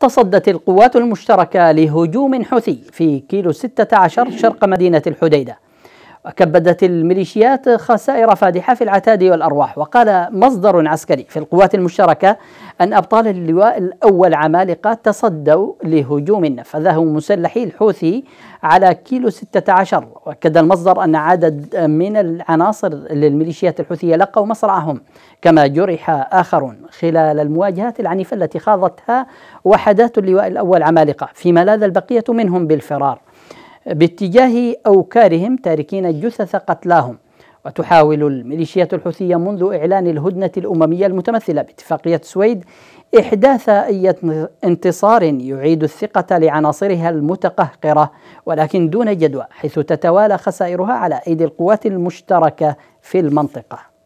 تصدت القوات المشتركة لهجوم حوثي في كيلو 16 شرق مدينة الحديدة وكبدت الميليشيات خسائر فادحة في العتاد والأرواح وقال مصدر عسكري في القوات المشتركة أن أبطال اللواء الأول عمالقة تصدوا لهجوم نفذه مسلحي الحوثي على كيلو 16 وأكد المصدر أن عدد من العناصر للميليشيات الحوثية لقوا مصرعهم كما جرح آخرون خلال المواجهات العنيفة التي خاضتها وحدات اللواء الأول عمالقة فيما لاذ البقية منهم بالفرار باتجاه أوكارهم تاركين الجثث قتلاهم وتحاول الميليشيات الحوثية منذ إعلان الهدنة الأممية المتمثلة باتفاقية سويد إحداث أي انتصار يعيد الثقة لعناصرها المتقهقرة ولكن دون جدوى حيث تتوالى خسائرها على أيدي القوات المشتركة في المنطقة